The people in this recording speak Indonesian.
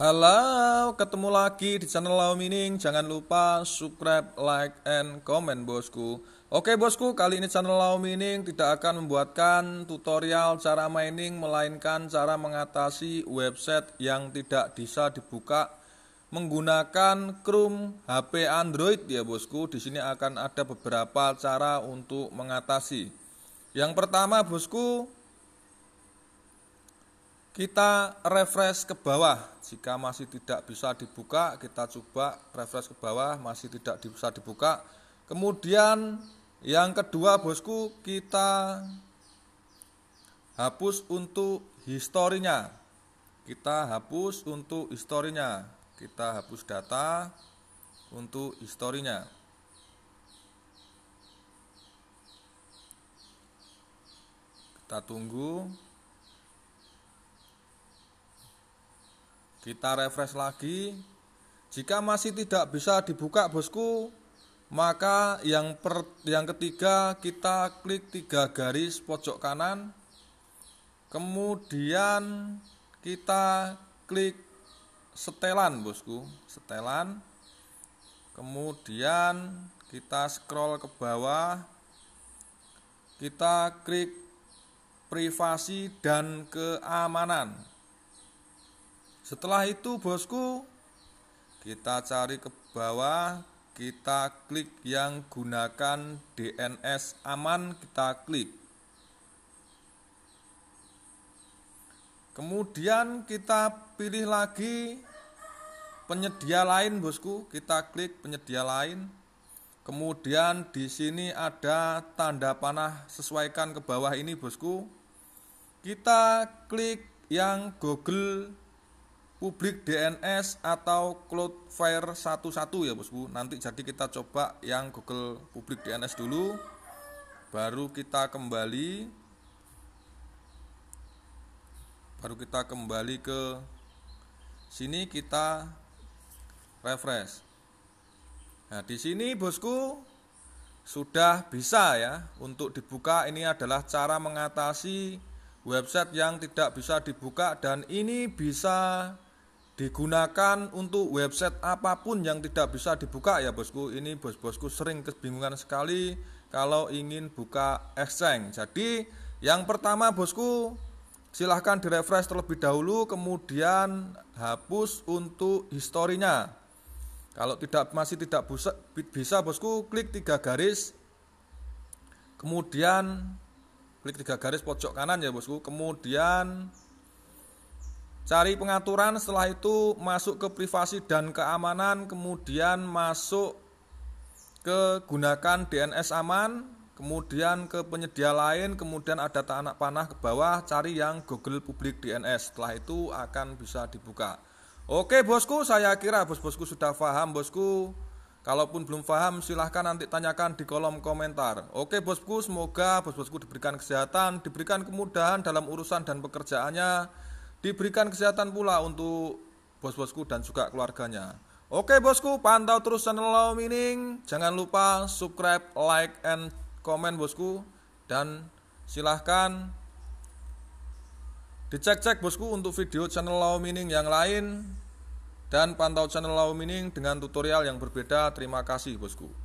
Halo, ketemu lagi di channel Lau Mining. Jangan lupa subscribe, like, and comment bosku. Oke bosku, kali ini channel Lau Mining tidak akan membuatkan tutorial cara mining, melainkan cara mengatasi website yang tidak bisa dibuka menggunakan Chrome HP Android ya bosku. Di sini akan ada beberapa cara untuk mengatasi. Yang pertama bosku, kita refresh ke bawah. Jika masih tidak bisa dibuka, kita coba refresh ke bawah, masih tidak bisa dibuka. Kemudian yang kedua, Bosku, kita hapus untuk historinya. Kita hapus untuk historinya. Kita hapus data untuk historinya. Kita tunggu Kita refresh lagi. Jika masih tidak bisa dibuka, Bosku, maka yang per, yang ketiga kita klik tiga garis pojok kanan. Kemudian kita klik setelan, Bosku, setelan. Kemudian kita scroll ke bawah. Kita klik privasi dan keamanan. Setelah itu bosku, kita cari ke bawah, kita klik yang gunakan DNS aman, kita klik. Kemudian kita pilih lagi penyedia lain bosku, kita klik penyedia lain. Kemudian di sini ada tanda panah sesuaikan ke bawah ini bosku. Kita klik yang Google publik DNS atau Cloudflare 11 ya bosku nanti jadi kita coba yang Google publik DNS dulu baru kita kembali baru kita kembali ke sini kita refresh nah di sini bosku sudah bisa ya untuk dibuka ini adalah cara mengatasi website yang tidak bisa dibuka dan ini bisa digunakan untuk website apapun yang tidak bisa dibuka ya bosku ini bos-bosku sering kebingungan sekali kalau ingin buka exchange jadi yang pertama bosku silahkan direfresh terlebih dahulu kemudian hapus untuk historinya kalau tidak masih tidak bisa, bisa bosku klik tiga garis kemudian klik tiga garis pojok kanan ya bosku kemudian Cari pengaturan, setelah itu masuk ke privasi dan keamanan, kemudian masuk ke gunakan DNS aman, kemudian ke penyedia lain, kemudian ada anak panah ke bawah, cari yang Google Public DNS. Setelah itu akan bisa dibuka. Oke bosku, saya kira bos-bosku sudah paham bosku. Kalaupun belum paham, silahkan nanti tanyakan di kolom komentar. Oke bosku, semoga bos-bosku diberikan kesehatan, diberikan kemudahan dalam urusan dan pekerjaannya Diberikan kesehatan pula untuk bos-bosku dan juga keluarganya. Oke bosku, pantau terus channel Law Mining. Jangan lupa subscribe, like, and comment bosku. Dan silahkan dicek-cek bosku untuk video channel Law Mining yang lain. Dan pantau channel Law Mining dengan tutorial yang berbeda. Terima kasih bosku.